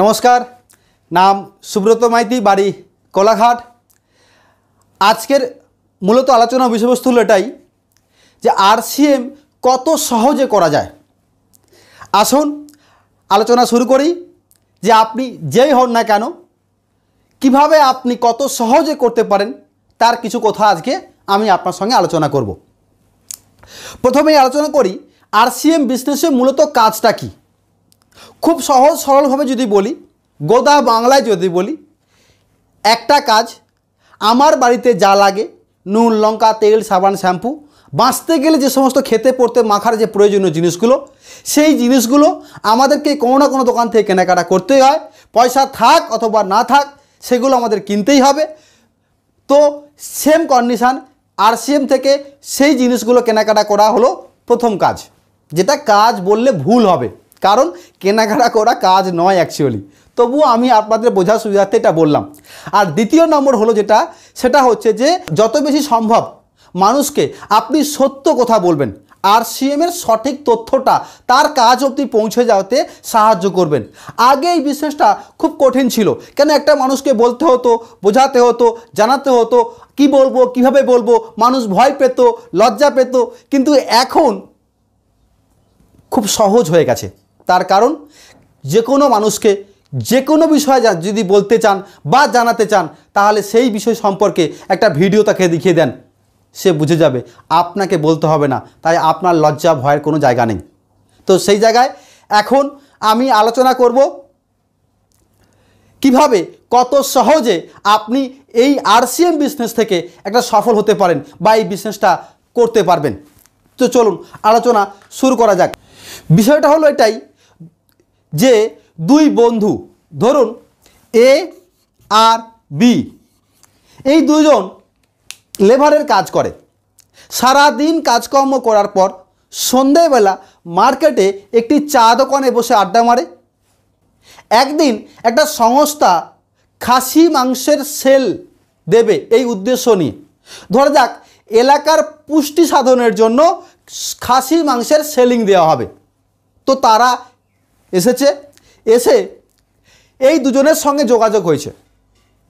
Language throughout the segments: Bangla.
নমস্কার নাম সুব্রত মাইতি বাড়ি কলাঘাট আজকের মূলত আলোচনা বিষয়বস্তু হলো এটাই যে আরসিএম কত সহজে করা যায় আসুন আলোচনা শুরু করি যে আপনি যেই হন না কেন কিভাবে আপনি কত সহজে করতে পারেন তার কিছু কথা আজকে আমি আপনার সঙ্গে আলোচনা করব প্রথমেই আলোচনা করি আরসিএম বিজনেসে মূলত কাজটা কী খুব সহজ সরলভাবে যদি বলি গোদা বাংলায় যদি বলি একটা কাজ আমার বাড়িতে যা লাগে নুন লঙ্কা তেল সাবান শ্যাম্পু বাঁচতে গেলে যে সমস্ত খেতে পড়তে মাখার যে প্রয়োজনীয় জিনিসগুলো সেই জিনিসগুলো আমাদেরকে কোনো না কোনো দোকান থেকে কেনাকাটা করতে হয় পয়সা থাক অথবা না থাক সেগুলো আমাদের কিনতেই হবে তো সেম কন্ডিশান আরসিএম থেকে সেই জিনিসগুলো কেনাকাটা করা হলো প্রথম কাজ যেটা কাজ বললে ভুল হবে কারণ কেনাকাটা করা কাজ নয় অ্যাকচুয়ালি তবুও আমি আপনাদের বোঝার সুবিধার্থে এটা বললাম আর দ্বিতীয় নম্বর হলো যেটা সেটা হচ্ছে যে যত বেশি সম্ভব মানুষকে আপনি সত্য কথা বলবেন আর সিএমের সঠিক তথ্যটা তার কাজ অবধি পৌঁছে যাওয়াতে সাহায্য করবেন আগে এই বিশ্বাসটা খুব কঠিন ছিল কেন একটা মানুষকে বলতে হতো বোঝাতে হতো জানাতে হতো কি বলবো কিভাবে বলবো মানুষ ভয় পেত লজ্জা পেত কিন্তু এখন খুব সহজ হয়ে গেছে তার কারণ যে কোনো মানুষকে যে কোনো বিষয়ে যদি বলতে চান বা জানাতে চান তাহলে সেই বিষয় সম্পর্কে একটা ভিডিও তাকে দেখিয়ে দেন সে বুঝে যাবে আপনাকে বলতে হবে না তাই আপনার লজ্জা ভয়ের কোনো জায়গা নেই তো সেই জায়গায় এখন আমি আলোচনা করব কিভাবে কত সহজে আপনি এই আরসিএম বিজনেস থেকে একটা সফল হতে পারেন বা এই বিজনেসটা করতে পারবেন তো চলুন আলোচনা শুরু করা যাক বিষয়টা হলো এটাই যে দুই বন্ধু ধরুন এ আর বি এই দুজন লেবারের কাজ করে সারা দিন কাজকর্ম করার পর সন্ধেবেলা মার্কেটে একটি চা দোকানে বসে আড্ডা মারে একদিন একটা সংস্থা খাসি মাংসের সেল দেবে এই উদ্দেশ্য নিয়ে ধরা যাক এলাকার পুষ্টি সাধনের জন্য খাসি মাংসের সেলিং দেওয়া হবে তো তারা এসেছে এসে এই দুজনের সঙ্গে যোগাযোগ হয়েছে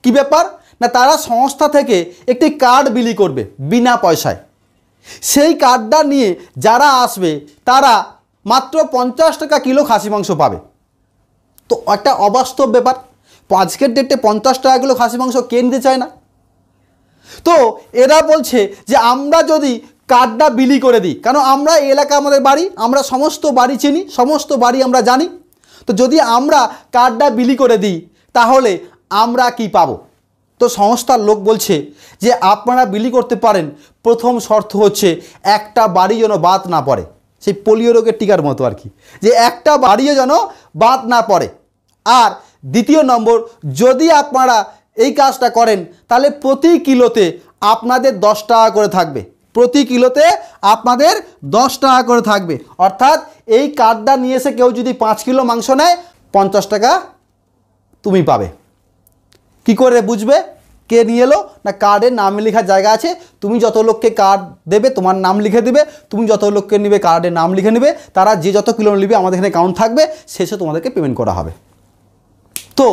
কি ব্যাপার না তারা সংস্থা থেকে একটি কার্ড বিলি করবে বিনা পয়সায় সেই কার্ডটা নিয়ে যারা আসবে তারা মাত্র পঞ্চাশ টাকা কিলো খাসি মাংস পাবে তো একটা অবাস্তব ব্যাপার আজকের ডেটে পঞ্চাশ টাকা কিলো খাসি মাংস কে নিতে চায় না তো এরা বলছে যে আমরা যদি কার্ডটা বিলি করে দিই কারণ আমরা এলাকা আমাদের বাড়ি আমরা সমস্ত বাড়ি চিনি সমস্ত বাড়ি আমরা জানি তো যদি আমরা কার্ডটা বিলি করে দিই তাহলে আমরা কি পাবো তো সংস্থার লোক বলছে যে আপনারা বিলি করতে পারেন প্রথম শর্ত হচ্ছে একটা বাড়ি যেন বাদ না পড়ে সেই পোলিও রোগের টিকার মতো আর কি যে একটা বাড়িও যেন বাদ না পড়ে আর দ্বিতীয় নম্বর যদি আপনারা এই কাজটা করেন তাহলে প্রতি কিলোতে আপনাদের দশ টাকা করে থাকবে প্রতি কিলোতে আপনাদের দশ টাকা করে থাকবে অর্থাৎ এই কার্ডটা নিয়ে এসে কেউ যদি পাঁচ কিলো মাংস নেয় পঞ্চাশ টাকা তুমি পাবে কি করে বুঝবে কে নিয়ে এলো না কার্ডে নাম লেখার জায়গা আছে তুমি যত লোককে কার্ড দেবে তোমার নাম লিখে দেবে তুমি যত লোককে নেবে কার্ডে নাম লিখে নেবে তারা যে যত কিলো নেবে আমাদের এখানে কাউন্ট থাকবে শেষে তোমাদেরকে পেমেন্ট করা হবে তো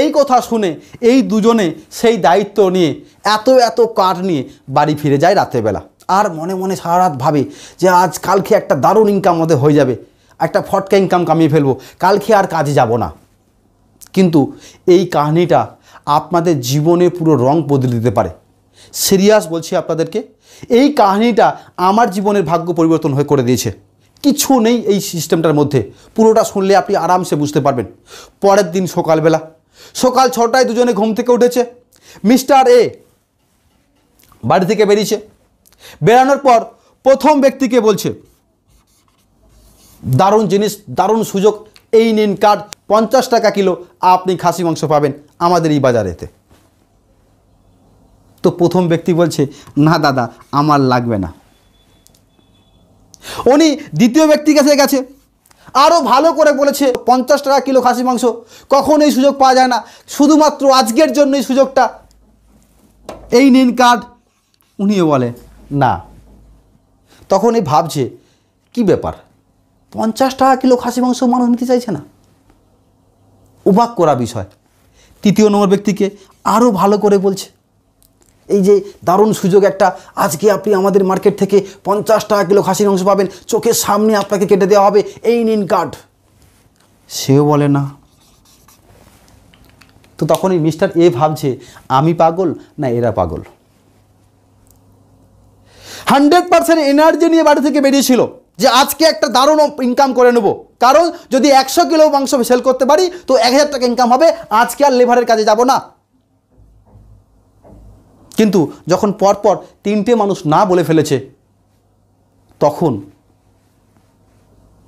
এই কথা শুনে এই দুজনে সেই দায়িত্ব নিয়ে এত এত কাঠ নিয়ে বাড়ি ফিরে যায় রাতেরবেলা আর মনে মনে সারা রাত ভাবে যে আজ কালকে একটা দারুণ ইনকাম আমাদের হয়ে যাবে একটা ফটকা ইনকাম কামিয়ে ফেলবো কালকে আর কাজে যাব না কিন্তু এই কাহিনিটা আপনাদের জীবনে পুরো রং বদলে দিতে পারে সিরিয়াস বলছি আপনাদেরকে এই কাহিনিটা আমার জীবনের ভাগ্য পরিবর্তন হয়ে করে দিয়েছে কিছু নেই এই সিস্টেমটার মধ্যে পুরোটা শুনলে আপনি আরামসে বুঝতে পারবেন পরের দিন সকালবেলা সকাল ছটায় দুজনে ঘুম থেকে উঠেছে মিস্টার এ বাড়ি থেকে বেরিয়েছে বেরানোর পর প্রথম ব্যক্তিকে বলছে দারুণ জিনিস দারুণ সুযোগ এই নিন কার্ড পঞ্চাশ টাকা কিলো আপনি খাসি মাংস পাবেন আমাদের এই বাজারেতে তো প্রথম ব্যক্তি বলছে না দাদা আমার লাগবে না উনি দ্বিতীয় ব্যক্তির কাছে গেছে আরও ভালো করে বলেছে পঞ্চাশ টাকা কিলো খাসি মাংস কখন এই সুযোগ পাওয়া যায় না শুধুমাত্র আজকের জন্য এই সুযোগটা এই নিন কার্ড উনিও বলে না তখন এই ভাবছে কি ব্যাপার পঞ্চাশ টাকা কিলো খাসি মাংস মানুষ নিতে চাইছে না উপাক করা বিষয় তৃতীয় নম্বর ব্যক্তিকে আরও ভালো করে বলছে এই যে দারুণ সুযোগ একটা আজকে আপনি আমাদের মার্কেট থেকে পঞ্চাশ টাকা কিলো খাসির মাংস পাবেন চোখের সামনে আপনাকে কেটে দেওয়া হবে এই নিন কার্ড সেও বলে না তো তখনই মিস্টার এ ভাবছে আমি পাগল না এরা পাগল হান্ড্রেড পার্সেন্ট এনার্জি নিয়ে বাড়ি থেকে বেরিয়েছিল যে আজকে একটা দারুণ ইনকাম করে নেব কারণ যদি একশো কিলো মাংস সেল করতে পারি তো এক হাজার টাকা ইনকাম হবে আজকে আর লেভারের কাজে যাব না কিন্তু যখন পরপর তিনটে মানুষ না বলে ফেলেছে তখন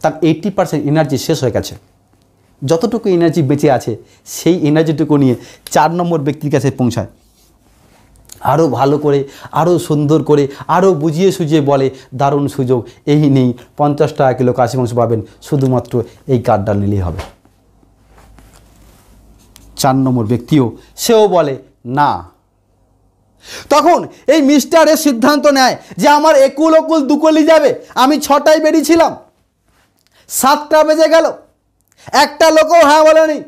তার এইটি পারসেন্ট এনার্জি শেষ হয়ে গেছে যতটুকু এনার্জি বেঁচে আছে সেই এনার্জিটুকু নিয়ে চার নম্বর ব্যক্তির কাছে পৌঁছায় আরও ভালো করে আরও সুন্দর করে আরও বুঝিয়ে সুঝিয়ে বলে দারুণ সুযোগ এই নেই পঞ্চাশ টাকা কিলো কাশি মাংস পাবেন শুধুমাত্র এই কার্ডটা নিলেই হবে চার নম্বর ব্যক্তিও সেও বলে না তখন এই মিস্টারের সিদ্ধান্ত নেয় যে আমার একুল অকুল দুকলি যাবে আমি ছটায় বেরিয়েছিলাম সাতটা বেজে গেল একটা লোকও হ্যাঁ বলেনি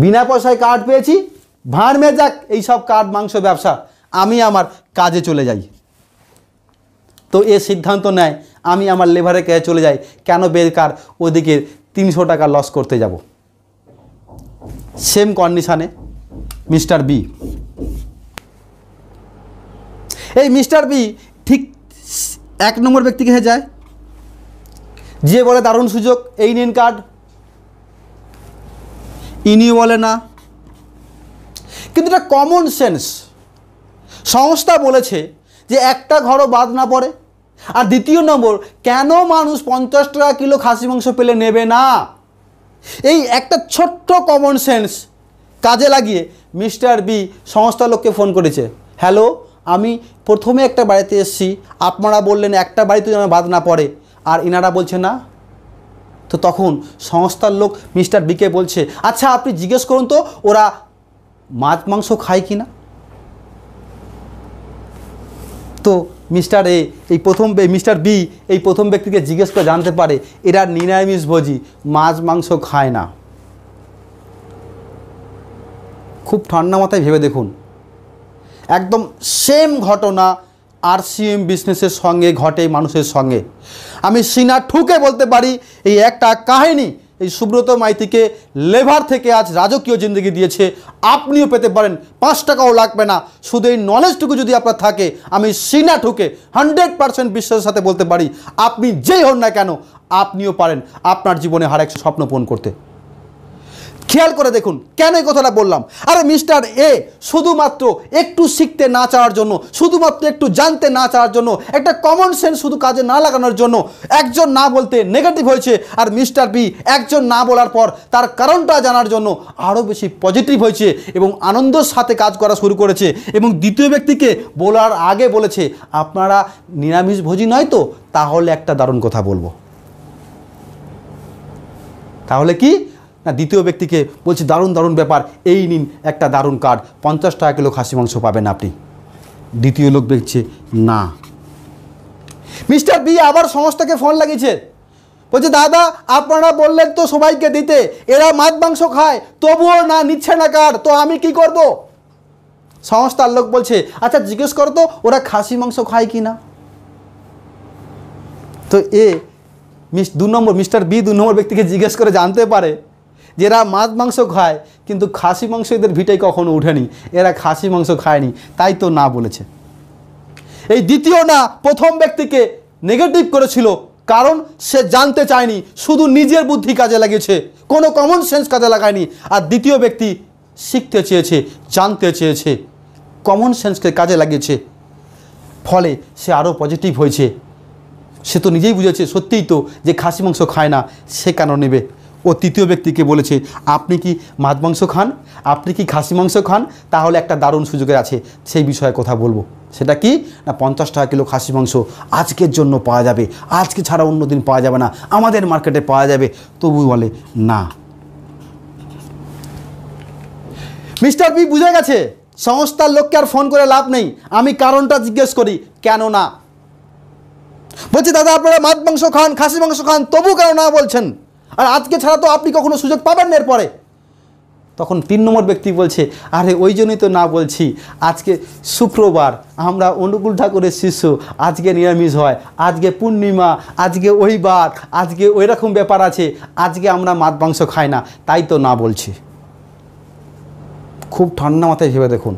বিনা পয়সায় কার্ড পেয়েছি ভাঁড় মে যাক এইসব কার্ড মাংস ব্যবসা আমি আমার কাজে চলে যাই তো এ সিদ্ধান্ত নেয় আমি আমার লেভারের কাছে চলে যাই কেন বেকার ওদিকে তিনশো টাকা লস করতে যাব সেম কন্ডিশানে মিস্টার বি এই মিস্টার বি ঠিক এক নম্বর ব্যক্তিকে হয়ে যায় যে বলে দারুণ সুযোগ এই নিন কার্ড ইনি বলে না কিন্তু এটা কমন সেন্স সংস্থা বলেছে যে একটা ঘরও বাদ না পড়ে আর দ্বিতীয় নম্বর কেন মানুষ পঞ্চাশ টাকা কিলো খাসি মাংস পেলে নেবে না এই একটা ছোট্ট কমন সেন্স কাজে লাগিয়ে মিস্টার বি সংস্থার লোককে ফোন করেছে হ্যালো আমি প্রথমে একটা বাড়িতে এসেছি আপনারা বললেন একটা বাড়িতে যেন বাদ না পড়ে আর ইনারা বলছে না তো তখন সংস্থার লোক মিস্টার বিকে বলছে আচ্ছা আপনি জিজ্ঞেস করুন তো ওরা মাছ মাংস খায় কি না তো মিস্টার এ এই প্রথম মিস্টার বি এই প্রথম ব্যক্তিকে জিজ্ঞেস করে জানতে পারে এরা নিরামিষভোজী মাছ মাংস খায় না খুব ঠান্ডা মাথায় ভেবে দেখুন একদম সেম ঘটনা আর সিএম বিজনেসের সঙ্গে ঘটে মানুষের সঙ্গে আমি সিনা ঠুকে বলতে পারি এই একটা কাহিনি এই সুব্রত মাইতিকে লেভার থেকে আজ রাজকীয় জিন্দগি দিয়েছে আপনিও পেতে পারেন পাঁচ টাকাও লাগবে না শুধু এই নলেজটুকু যদি আপনার থাকে আমি সিনা ঠুকে হান্ড্রেড পারসেন্ট বিশ্বাসের সাথে বলতে পারি আপনি যেই হন না কেন আপনিও পারেন আপনার জীবনে হার এক স্বপ্ন পূরণ করতে খেয়াল করে দেখুন কেন এই কথাটা বললাম আরে মিস্টার এ শুধুমাত্র একটু শিখতে না চাওয়ার জন্য শুধুমাত্র একটু জানতে না চাওয়ার জন্য একটা কমন সেন্স শুধু কাজে না লাগানোর জন্য একজন না বলতে নেগেটিভ হয়েছে আর মিস্টার বি একজন না বলার পর তার কারণটা জানার জন্য আরও বেশি পজিটিভ হয়েছে এবং আনন্দের সাথে কাজ করা শুরু করেছে এবং দ্বিতীয় ব্যক্তিকে বলার আগে বলেছে আপনারা নিরামিষভোজী নয় তো তাহলে একটা দারুণ কথা বলবো তাহলে কি না দ্বিতীয় ব্যক্তিকে বলছি দারুণ দারুণ ব্যাপার এই নিন একটা দারুণ কার্ড পঞ্চাশ টাকা কিলো খাসি মাংস পাবেন আপনি দ্বিতীয় লোক দেখছে না মিস্টার বি আবার সংস্থাকে ফোন লাগিয়েছে বলছে দাদা আপনারা বললেন তো সবাইকে দিতে এরা মাছ মাংস খায় তবুও না নিচ্ছে না কার তো আমি কি করব। সংস্থার লোক বলছে আচ্ছা জিজ্ঞেস করো তো ওরা খাসি মাংস খায় কি না তো এ মিস দু নম্বর মিস্টার বি দু নম্বর ব্যক্তিকে জিজ্ঞেস করে জানতে পারে যারা মাছ মাংস খায় কিন্তু খাসি মাংস এদের ভিটায় কখনো উঠেনি এরা খাসি মাংস খায়নি তাই তো না বলেছে এই দ্বিতীয় না প্রথম ব্যক্তিকে নেগেটিভ করেছিল কারণ সে জানতে চায়নি শুধু নিজের বুদ্ধি কাজে লাগিয়েছে কোনো কমন সেন্স কাজে লাগায়নি আর দ্বিতীয় ব্যক্তি শিখতে চেয়েছে জানতে চেয়েছে কমন সেন্সকে কাজে লাগিয়েছে ফলে সে আরও পজিটিভ হয়েছে সে তো নিজেই বুঝেছে সত্যিই তো যে খাসি মাংস খায় না সে কেন নেবে ও তৃতীয় ব্যক্তিকে বলেছে আপনি কি মাছ মাংস খান আপনি কি খাসি মাংস খান তাহলে একটা দারুণ সুযোগের আছে সেই বিষয়ে কথা বলবো সেটা কি না পঞ্চাশ টাকা কিলো খাসি মাংস আজকের জন্য পাওয়া যাবে আজকে ছাড়া অন্য দিন পাওয়া যাবে না আমাদের মার্কেটে পাওয়া যাবে তবু বলে না মিস্টার বি বুঝে গেছে সংস্থার লোককে আর ফোন করে লাভ নেই আমি কারণটা জিজ্ঞেস করি কেন না বলছি দাদা আপনারা মাছ মাংস খান খাসি মাংস খান তবু কেন না বলছেন আর আজকে ছাড়া তো আপনি কখনো সুযোগ পাবেন না এরপরে তখন তিন নম্বর ব্যক্তি বলছে আরে ওই জন্যই তো না বলছি আজকে শুক্রবার আমরা অনুকূল ঠাকুরের শিষ্য আজকে নিরামিষ হয় আজকে পূর্ণিমা আজকে ওই বার আজকে ওই রকম ব্যাপার আছে আজকে আমরা মাছ মাংস খাই না তাই তো না বলছি খুব ঠান্ডা মাথায় ভেবে দেখুন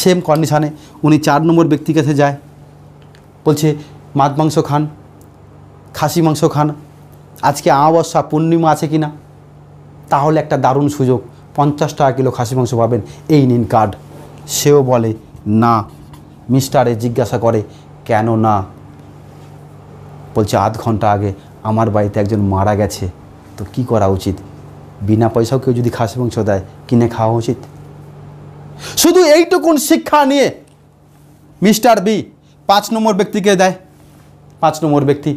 সেম কন্ডিশানে উনি চার নম্বর ব্যক্তির কাছে যায় বলছে মাছ মাংস খান খাসি মাংস খান আজকে আমাবস্যা পূর্ণিমা আছে কি না তাহলে একটা দারুণ সুযোগ পঞ্চাশ টাকা কিলো খাসি মাংস পাবেন এই নিন কার্ড সেও বলে না মিস্টারে জিজ্ঞাসা করে কেন না বলছে আধ ঘন্টা আগে আমার বাড়িতে একজন মারা গেছে তো কি করা উচিত বিনা পয়সাও কেউ যদি খাসি মাংস দেয় কিনে খাওয়া উচিত শুধু এইটুকুন শিক্ষা নিয়ে মিস্টার বি পাঁচ নম্বর ব্যক্তিকে দেয় পাঁচ নম্বর ব্যক্তি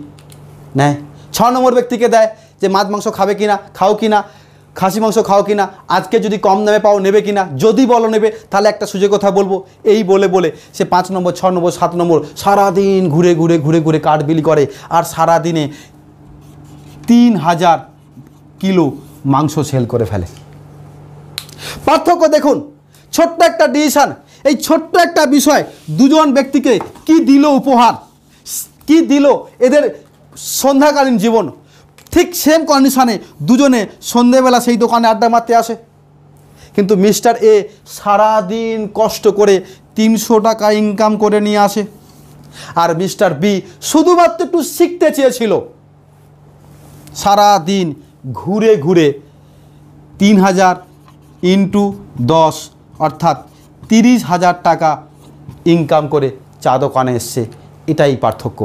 নেয় ছ নম্বর ব্যক্তিকে দেয় যে মাছ মাংস খাবে কিনা খাও কিনা খাসি মাংস খাও কিনা আজকে যদি কম দামে পাও নেবে কিনা যদি বলো নেবে তাহলে একটা সুযোগ কথা বলবো এই বলে বলে সে পাঁচ নম্বর ছ নম্বর সাত নম্বর সারাদিন ঘুরে ঘুরে ঘুরে ঘুরে কাঠ বিলি করে আর সারাদিনে তিন হাজার কিলো মাংস সেল করে ফেলে পার্থক্য দেখুন ছোট্ট একটা ডিসিশান এই ছোট্ট একটা বিষয় দুজন ব্যক্তিকে কি দিল উপহার কি দিল এদের সন্ধ্যাকালীন জীবন ঠিক সেম কন্ডিশনে দুজনে সন্ধেবেলা সেই দোকানে আড্ডা মারতে আসে কিন্তু মিস্টার এ সারাদিন কষ্ট করে তিনশো টাকা ইনকাম করে নিয়ে আসে আর মিস্টার বি শুধুমাত্র একটু শিখতে চেয়েছিল সারা দিন ঘুরে ঘুরে তিন হাজার ইন্টু দশ অর্থাৎ তিরিশ হাজার টাকা ইনকাম করে চা দোকানে এসছে এটাই পার্থক্য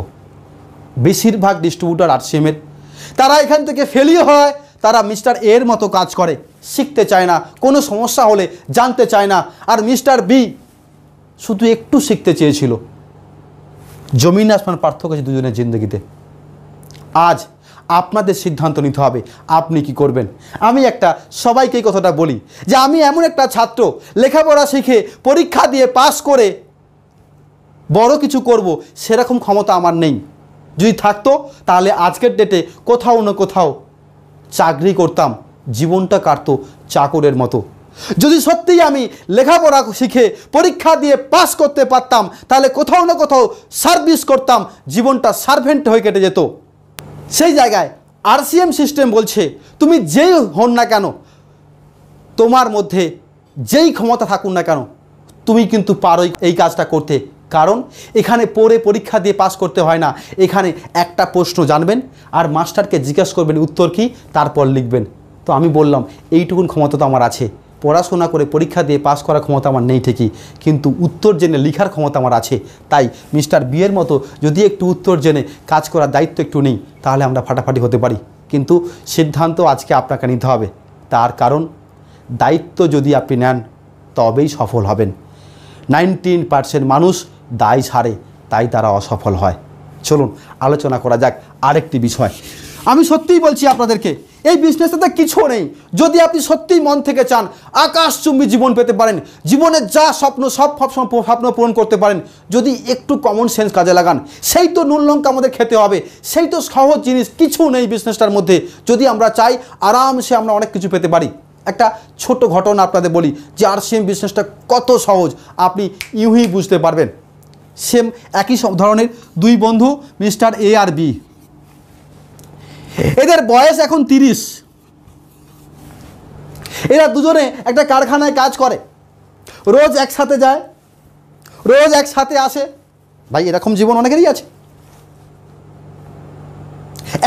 বেশিরভাগ ডিস্ট্রিবিউটার আর সিএমের তারা এখান থেকে ফেলিও হয় তারা মিস্টার এর মতো কাজ করে শিখতে চায় না কোনো সমস্যা হলে জানতে চায় না আর মিস্টার বি শুধু একটু শিখতে চেয়েছিল জমিন আসমান পার্থক্য আছে দুজনের জিন্দগিতে আজ আপনাদের সিদ্ধান্ত নিতে হবে আপনি কি করবেন আমি একটা সবাইকে এই কথাটা বলি যে আমি এমন একটা ছাত্র লেখাপড়া শিখে পরীক্ষা দিয়ে পাশ করে বড় কিছু করব সেরকম ক্ষমতা আমার নেই যদি থাকতো তাহলে আজকের ডেটে কোথাও না কোথাও চাকরি করতাম জীবনটা কাটতো চাকরের মতো যদি সত্যিই আমি লেখাপড়া শিখে পরীক্ষা দিয়ে পাস করতে পারতাম তাহলে কোথাও না কোথাও সার্ভিস করতাম জীবনটা সার্ভেন্ট হয়ে কেটে যেত সেই জায়গায় আরসিএম সিস্টেম বলছে তুমি যেই হন না কেন তোমার মধ্যে যেই ক্ষমতা থাকুন না কেন তুমি কিন্তু পারো এই কাজটা করতে কারণ এখানে পড়ে পরীক্ষা দিয়ে পাস করতে হয় না এখানে একটা প্রশ্ন জানবেন আর মাস্টারকে জিজ্ঞাসা করবেন উত্তর কি তারপর লিখবেন তো আমি বললাম এইটুকুন ক্ষমতা তো আমার আছে পড়াশোনা করে পরীক্ষা দিয়ে পাশ করার ক্ষমতা আমার নেই ঠিকই কিন্তু উত্তর জেনে লিখার ক্ষমতা আমার আছে তাই মিস্টার বিয়ের মতো যদি একটু উত্তর জেনে কাজ করার দায়িত্ব একটু নেই তাহলে আমরা ফাটাফাটি হতে পারি কিন্তু সিদ্ধান্ত আজকে আপনাকে নিতে হবে তার কারণ দায়িত্ব যদি আপনি নেন তবেই সফল হবেন নাইনটিন পার্সেন্ট মানুষ দায় সারে তাই তারা অসফল হয় চলুন আলোচনা করা যাক আরেকটি বিষয় আমি সত্যিই বলছি আপনাদেরকে এই বিজনেসটাতে কিছু নেই যদি আপনি সত্যিই মন থেকে চান আকাশচুম্বী জীবন পেতে পারেন জীবনের যা স্বপ্ন সব স্বপ্ন পূরণ করতে পারেন যদি একটু কমন সেন্স কাজে লাগান সেই তো নুন লঙ্কা আমাদের খেতে হবে সেই তো সহজ জিনিস কিছু নেই বিজনেসটার মধ্যে যদি আমরা চাই আরামসে আমরা অনেক কিছু পেতে পারি একটা ছোট ঘটনা আপনাদের বলি যে আর এম বিজনেসটা কত সহজ আপনি ইউহি বুঝতে পারবেন সেম একই ধরনের দুই বন্ধু মিস্টার এ আর বি এদের বয়স এখন তিরিশ এরা দুজনে একটা কারখানায় কাজ করে রোজ একসাথে যায় রোজ একসাথে আসে ভাই এরকম জীবন অনেকেরই আছে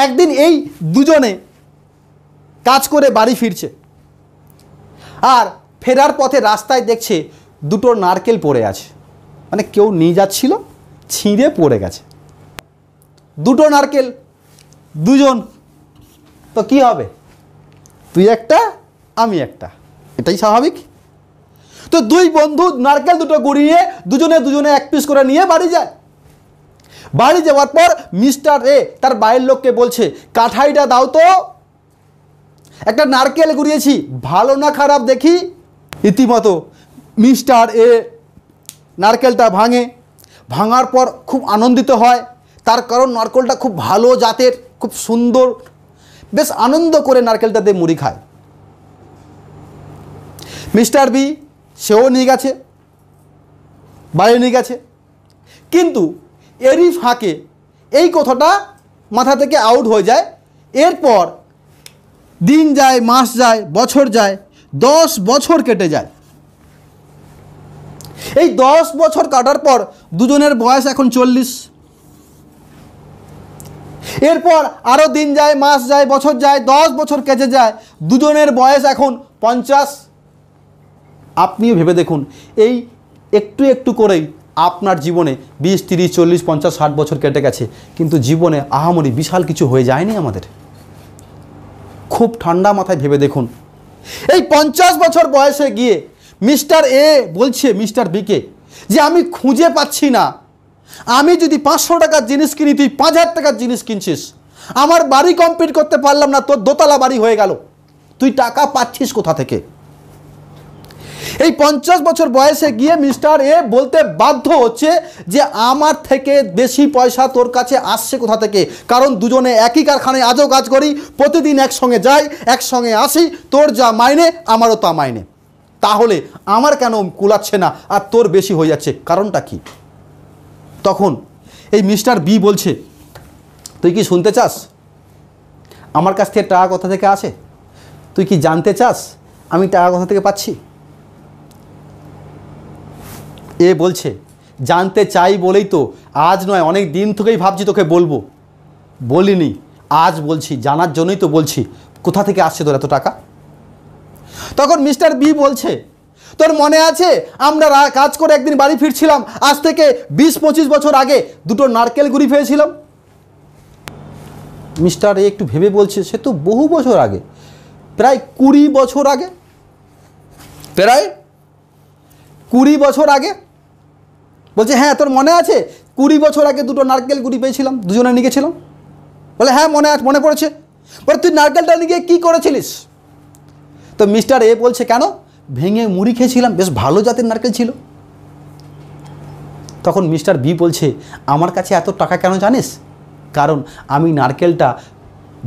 একদিন এই দুজনে কাজ করে বাড়ি ফিরছে আর ফেরার পথে রাস্তায় দেখছে দুটো নারকেল পড়ে আছে মানে কেউ নিয়ে যাচ্ছিল ছিঁড়ে পড়ে গেছে দুটো নারকেল দুজন তো কি হবে তুই একটা আমি একটা এটাই স্বাভাবিক তো দুই বন্ধু নারকেল দুটো গুড়িয়ে দুজনে দুজনে এক পিস করে নিয়ে বাড়ি যায় বাড়ি যাওয়ার পর মিস্টার এ তার বাইরের লোককে বলছে কাঠাইটা দাও তো একটা নারকেল গুড়িয়েছি ভালো না খারাপ দেখি ইতিমতো মিস্টার এ নারকেলটা ভাঙে ভাঙার পর খুব আনন্দিত হয় তার কারণ নারকেলটা খুব ভালো জাতের খুব সুন্দর বেশ আনন্দ করে নারকেলটা দিয়ে মুড়ি খায় মিস্টার বি সেও নিয়ে গেছে বাইরে নিয়ে গেছে কিন্তু এরই ফাঁকে এই কথাটা মাথা থেকে আউট হয়ে যায় এরপর দিন যায় মাস যায় বছর যায় দশ বছর কেটে যায় এই দশ বছর কাটার পর দুজনের বয়স এখন চল্লিশ এরপর আরও দিন যায় মাস যায় বছর যায় দশ বছর কেচে যায় দুজনের বয়স এখন পঞ্চাশ আপনিও ভেবে দেখুন এই একটু একটু করেই আপনার জীবনে বিশ তিরিশ চল্লিশ পঞ্চাশ ষাট বছর কেটে গেছে কিন্তু জীবনে আহামরি বিশাল কিছু হয়ে যায়নি আমাদের খুব ঠান্ডা মাথায় ভেবে দেখুন এই পঞ্চাশ বছর বয়সে গিয়ে মিস্টার এ বলছে মিস্টার বিকে যে আমি খুঁজে পাচ্ছি না আমি যদি পাঁচশো টাকার জিনিস কিনি তুই পাঁচ হাজার টাকার জিনিস কিনছিস আমার বাড়ি কমপ্লিট করতে পারলাম না তোর দোতলা বাড়ি হয়ে গেল তুই টাকা পাচ্ছিস কোথা থেকে এই পঞ্চাশ বছর বয়সে গিয়ে মিস্টার এ বলতে বাধ্য হচ্ছে যে আমার থেকে বেশি পয়সা তোর কাছে আসছে কোথা থেকে কারণ দুজনে একই কারখানায় আজও কাজ করি প্রতিদিন একসঙ্গে যাই একসঙ্গে আসি তোর যা মাইনে আমারও তা মাইনে তাহলে আমার কেন কুলাচ্ছে না আর তোর বেশি হয়ে যাচ্ছে কারণটা কি তখন এই মিস্টার বি বলছে তুই কি শুনতে চাস আমার কাছ থেকে টাকা কোথা থেকে আসে তুই কি জানতে চাস আমি টাকা কোথা থেকে পাচ্ছি এ বলছে জানতে চাই বলেই তো আজ নয় অনেক দিন থেকেই ভাবছি তোকে বলবো বলিনি আজ বলছি জানার জন্যই তো বলছি কোথা থেকে আসছে তোর এত টাকা তখন মিস্টার বি বলছে তোর মনে আছে আমরা কাজ করে একদিন বাড়ি ফিরছিলাম আজ থেকে বিশ পঁচিশ বছর আগে দুটো নারকেল গুড়ি পেয়েছিলাম মিস্টার এ একটু ভেবে বলছে সে তো বহু বছর আগে প্রায় কুড়ি বছর আগে প্রায় কুড়ি বছর আগে বলছে হ্যাঁ তোর মনে আছে কুড়ি বছর আগে দুটো নারকেল গুড়ি পেয়েছিলাম দুজনে নিয়ে গেছিলাম বলে হ্যাঁ মনে আছে মনে পড়েছে বলে তুই নারকেলটা নিয়ে গিয়ে কী করেছিলিস তো মিস্টার এ বলছে কেন ভেঙে মুড়ি খেয়েছিলাম বেশ ভালো জাতের নারকেল ছিল তখন মিস্টার বি বলছে আমার কাছে এত টাকা কেন জানিস কারণ আমি নারকেলটা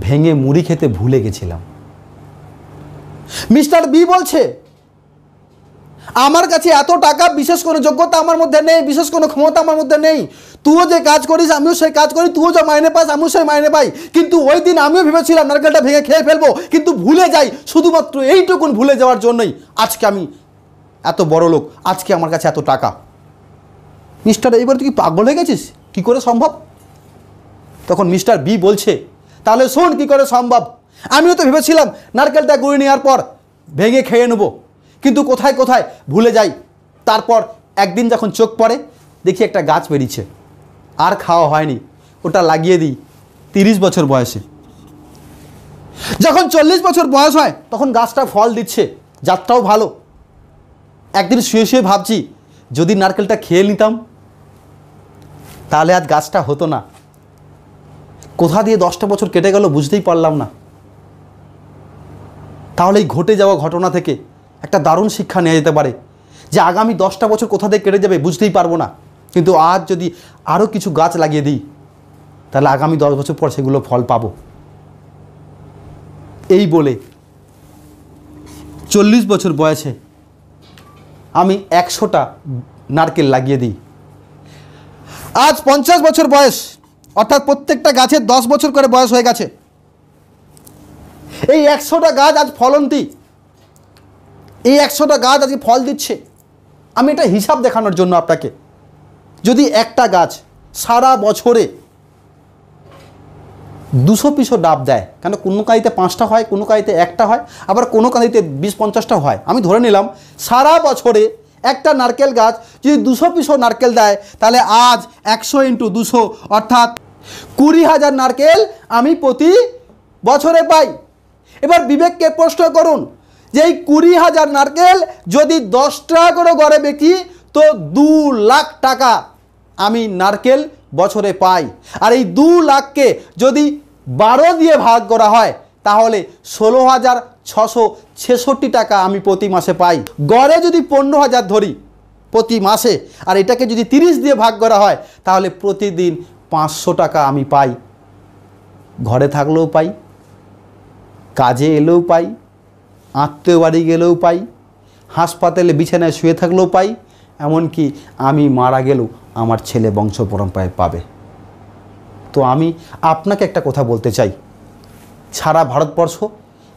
ভেঙে মুড়ি খেতে ভুলে গেছিলাম মিস্টার বি বলছে আমার কাছে এত টাকা বিশেষ কোনো যোগ্যতা আমার মধ্যে নেই বিশেষ কোনো ক্ষমতা আমার মধ্যে নেই তুইও যে কাজ করিস আমিও সেই কাজ করি তুইও যা মাইনে পাস আমিও সেই মাইনে পাই কিন্তু ওই দিন আমিও ভেবেছিলাম নারকেলটা ভেঙে খেয়ে ফেলবো কিন্তু ভুলে যাই শুধুমাত্র এইটুকুন ভুলে যাওয়ার জন্যই আজকে আমি এত বড় লোক আজকে আমার কাছে এত টাকা মিস্টার এইবার তুই কি পাগল হয়ে গেছিস কি করে সম্ভব তখন মিস্টার বি বলছে তাহলে শোন কি করে সম্ভব আমিও তো ভেবেছিলাম নারকেলটা গুঁড়ি নেওয়ার পর ভেঙে খেয়ে নেবো কিন্তু কোথায় কোথায় ভুলে যাই তারপর একদিন যখন চোখ পড়ে দেখি একটা গাছ বেরিয়েছে আর খাওয়া হয়নি ওটা লাগিয়ে দিই তিরিশ বছর বয়সে যখন চল্লিশ বছর বয়স হয় তখন গাছটা ফল দিচ্ছে যাত্রাও ভালো একদিন শুয়ে শুয়ে ভাবছি যদি নারকেলটা খেয়ে নিতাম তাহলে আজ গাছটা হতো না কোথা দিয়ে দশটা বছর কেটে গেল বুঝতেই পারলাম না তাহলে এই ঘটে যাওয়া ঘটনা থেকে একটা দারুণ শিক্ষা নেওয়া যেতে পারে যে আগামী দশটা বছর কোথা থেকে কেটে যাবে বুঝতেই পারবো না কিন্তু আজ যদি আরও কিছু গাছ লাগিয়ে দিই তাহলে আগামী দশ বছর পর সেগুলো ফল পাবো এই বলে চল্লিশ বছর বয়সে আমি একশোটা নারকেল লাগিয়ে দিই আজ পঞ্চাশ বছর বয়স অর্থাৎ প্রত্যেকটা গাছের দশ বছর করে বয়স হয়ে গেছে এই একশোটা গাছ আজ ফলন্তি এই একশোটা গাছ আজকে ফল দিচ্ছে আমি এটা হিসাব দেখানোর জন্য আপনাকে যদি একটা গাছ সারা বছরে দুশো পিসও ডাব দেয় কেন কোনো কাঁদিতে পাঁচটা হয় কোনো কাঁদিতে একটা হয় আবার কোনো কাঁদিতে বিশ পঞ্চাশটা হয় আমি ধরে নিলাম সারা বছরে একটা নারকেল গাছ যদি দুশো পিসও নারকেল দেয় তাহলে আজ একশো ইন্টু দুশো অর্থাৎ কুড়ি হাজার নারকেল আমি প্রতি বছরে পাই এবার বিবেককে প্রশ্ন করুন যে এই কুড়ি হাজার নারকেল যদি দশ টাকা করে গড়ে বিক্রি তো দু লাখ টাকা আমি নারকেল বছরে পাই আর এই দু লাখকে যদি বারো দিয়ে ভাগ করা হয় তাহলে ষোলো হাজার ছশো ছেষট্টি টাকা আমি প্রতি মাসে পাই গড়ে যদি পনেরো হাজার ধরি প্রতি মাসে আর এটাকে যদি তিরিশ দিয়ে ভাগ করা হয় তাহলে প্রতিদিন পাঁচশো টাকা আমি পাই ঘরে থাকলেও পাই কাজে এলেও পাই আত্মীয় বাড়ি গেলেও পাই হাসপাতালে বিছানায় শুয়ে থাকলেও পাই এমনকি আমি মারা গেলেও আমার ছেলে বংশ পরম্পরায় পাবে তো আমি আপনাকে একটা কথা বলতে চাই সারা ভারতবর্ষ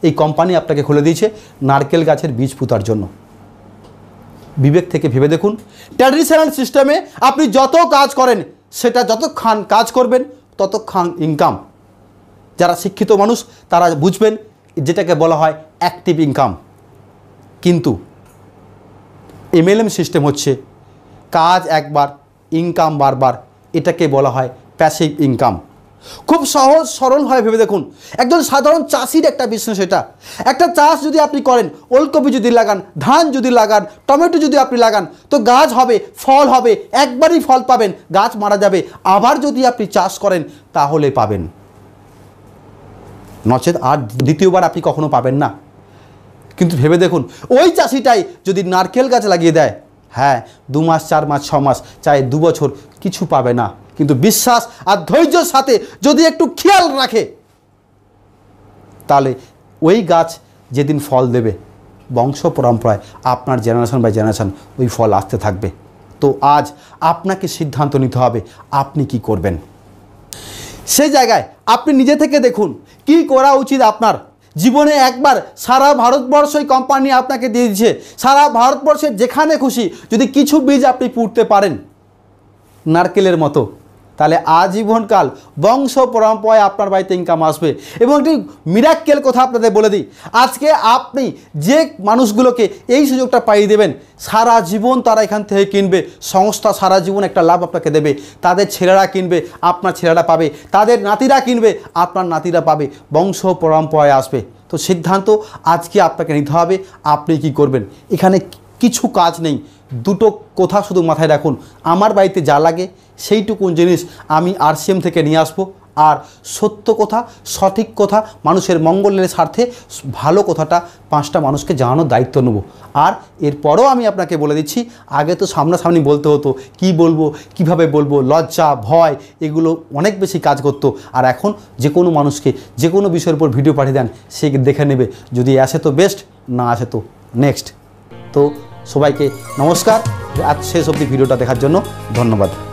এই কোম্পানি আপনাকে খুলে দিয়েছে নারকেল গাছের বীজ পুতার জন্য বিবেক থেকে ভেবে দেখুন ট্র্যাডিশনাল সিস্টেমে আপনি যত কাজ করেন সেটা যতক্ষণ কাজ করবেন ততক্ষণ ইনকাম যারা শিক্ষিত মানুষ তারা বুঝবেন যেটাকে বলা হয় অ্যাক্টিভ ইনকাম কিন্তু এমএলএম সিস্টেম হচ্ছে কাজ একবার ইনকাম বারবার এটাকে বলা হয় প্যাসিভ ইনকাম খুব সহজ সরলভাবে ভেবে দেখুন একজন সাধারণ চাষির একটা বিজনেস এটা একটা চাষ যদি আপনি করেন ওলকপি যদি লাগান ধান যদি লাগান টমেটো যদি আপনি লাগান তো গাছ হবে ফল হবে একবারই ফল পাবেন গাছ মারা যাবে আবার যদি আপনি চাষ করেন তাহলে পাবেন নচেত আর দ্বিতীয়বার আপনি কখনো পাবেন না কিন্তু ভেবে দেখুন ওই চাষিটাই যদি নারকেল গাছ লাগিয়ে দেয় হ্যাঁ দু মাস চার মাস ছ মাস চাই দু বছর কিছু পাবে না কিন্তু বিশ্বাস আর ধৈর্যের সাথে যদি একটু খেয়াল রাখে তাহলে ওই গাছ যেদিন ফল দেবে বংশ পরম্পরায় আপনার জেনারেশন বাই জেনারেশন ওই ফল আসতে থাকবে তো আজ আপনাকে সিদ্ধান্ত নিতে হবে আপনি কি করবেন সে জায়গায় আপনি নিজে থেকে দেখুন কি করা উচিত আপনার জীবনে একবার সারা ভারতবর্ষই কোম্পানি আপনাকে দিয়ে দিচ্ছে সারা ভারতবর্ষের যেখানে খুশি যদি কিছু বীজ আপনি পুড়তে পারেন নারকেলের মতো তাহলে আজীবনকাল বংশ পরম্পরায় আপনার বাড়িতে ইনকাম আসবে এবং একটি মিরাক্কেল কথা আপনাদের বলে দিই আজকে আপনি যে মানুষগুলোকে এই সুযোগটা পাইয়ে দেবেন সারা জীবন তারা এখান থেকে কিনবে সংস্থা সারা জীবন একটা লাভ আপনাকে দেবে তাদের ছেলেরা কিনবে আপনার ছেলেরা পাবে তাদের নাতিরা কিনবে আপনার নাতিরা পাবে বংশ পরম্পরায় আসবে তো সিদ্ধান্ত আজকে আপনাকে নিতে হবে আপনি কি করবেন এখানে কিছু কাজ নেই দুটো কথা শুধু মাথায় রাখুন আমার বাড়িতে যা লাগে সেইটুকুন জিনিস আমি আরসিএম থেকে নিয়ে আসবো আর সত্য কথা সঠিক কথা মানুষের মঙ্গলের স্বার্থে ভালো কথাটা পাঁচটা মানুষকে জানানোর দায়িত্ব নেব আর এরপরও আমি আপনাকে বলে দিচ্ছি আগে তো সামনাসামনি বলতে হতো কি বলবো কিভাবে বলবো লজ্জা ভয় এগুলো অনেক বেশি কাজ করত আর এখন যে কোনো মানুষকে যে কোনো বিষয়ের উপর ভিডিও পাঠিয়ে দেন সে দেখে নেবে যদি আসে তো বেস্ট না আসে তো নেক্সট তো সবাইকে নমস্কার আজ শেষ অবধি ভিডিওটা দেখার জন্য ধন্যবাদ